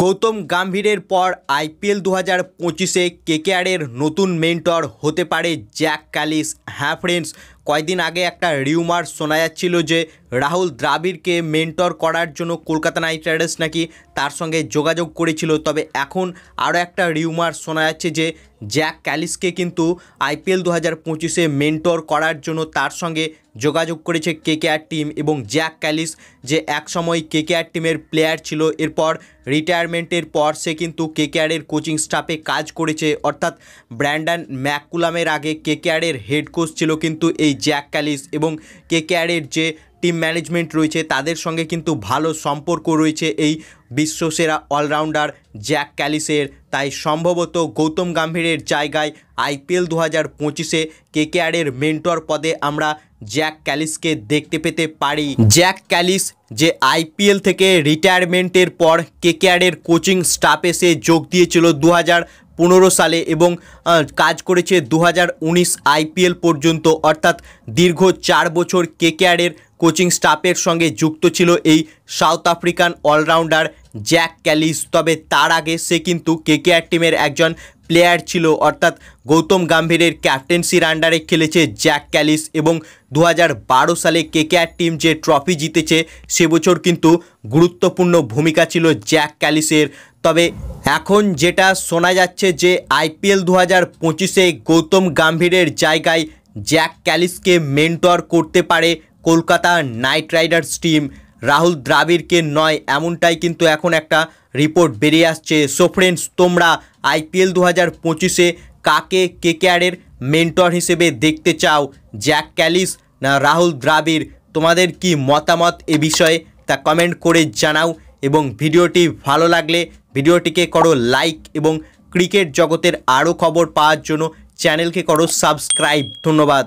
গৌতম গাম্ভীরের পর আইপিএল দু হাজার পঁচিশে কেকেআরের নতুন মেন্টর হতে পারে জ্যাক ক্যালিস হ্যাঁ ফ্রেন্ডস কয়েকদিন আগে একটা রিউমার শোনা যাচ্ছিল যে রাহুল দ্রাবিড়কে মেন্টর করার জন্য কলকাতা নাইট রাইডার্স নাকি তার সঙ্গে যোগাযোগ করেছিল তবে এখন আরও একটা রিউমার শোনা যাচ্ছে যে জ্যাক ক্যালিসকে কিন্তু আইপিএল দু হাজার পঁচিশে মেন্টর করার জন্য তার সঙ্গে যোগাযোগ করেছে কেকেআর টিম এবং জ্যাক ক্যালিস যে একসময় কেকেআর টিমের প্লেয়ার ছিল এরপর রিটায়ারমেন্টের পর সে কিন্তু কেকেআরের কোচিং স্টাফে কাজ করেছে অর্থাৎ ব্র্যান্ডান ম্যাকুলামের আগে কেকেআরের হেড কোচ ছিল কিন্তু এই জ্যাক ক্যালিস এবং কে ক্যারের যে টিম ম্যানেজমেন্ট রয়েছে তাদের সঙ্গে কিন্তু ভালো সম্পর্ক রয়েছে এই বিশ্বসেরা অলরাউন্ডার জ্যাক ক্যালিসের তাই সম্ভবত গৌতম গাম্ভীরের জায়গায় আইপিএল দু হাজার পঁচিশে কেকেআরের মেন্টর পদে আমরা জ্যাক ক্যালিসকে দেখতে পেতে পারি জ্যাক ক্যালিস যে আইপিএল থেকে রিটায়ারমেন্টের পর কেকেআরের কোচিং স্টাফ এসে যোগ দিয়েছিল দু পনেরো সালে এবং কাজ করেছে দু আইপিএল পর্যন্ত অর্থাৎ দীর্ঘ চার বছর কেকেআরের কোচিং স্টাফের সঙ্গে যুক্ত ছিল এই South African allrounder Jacques Kallis তবে তার আগে সে কিন্তু কেকেআর টিমের একজন প্লেয়ার ছিল অর্থাৎ গৌতম গাম্ভীরের ক্যাপ্টেন্সির আন্ডারে খেলেছে জ্যাক ক্যালিস এবং দু সালে কেকেআর টিম যে ট্রফি জিতেছে সে বছর কিন্তু গুরুত্বপূর্ণ ভূমিকা ছিল জ্যাক ক্যালিসের তবে এখন যেটা শোনা যাচ্ছে যে আইপিএল দু হাজার পঁচিশে গৌতম গাম্ভীরের জায়গায় জ্যাক ক্যালিসকে মেন্টর করতে পারে Kolkata Knight Riders team Rahul দ্রাবিড়কে নয় এমনটাই কিন্তু এখন একটা রিপোর্ট বেরিয়ে আসছে সো ফ্রেন্ডস তোমরা আইপিএল দু হাজার পঁচিশে কাকে কেকেআরের মেন্টর হিসেবে দেখতে চাও জ্যাক ক্যালিস না রাহুল দ্রাবিড় তোমাদের কি মতামত এ বিষয়ে তা কমেন্ট করে জানাও এবং ভিডিওটি ভালো লাগলে ভিডিওটিকে করো লাইক এবং ক্রিকেট জগতের আরও খবর পাওয়ার জন্য চ্যানেলকে করো সাবস্ক্রাইব ধন্যবাদ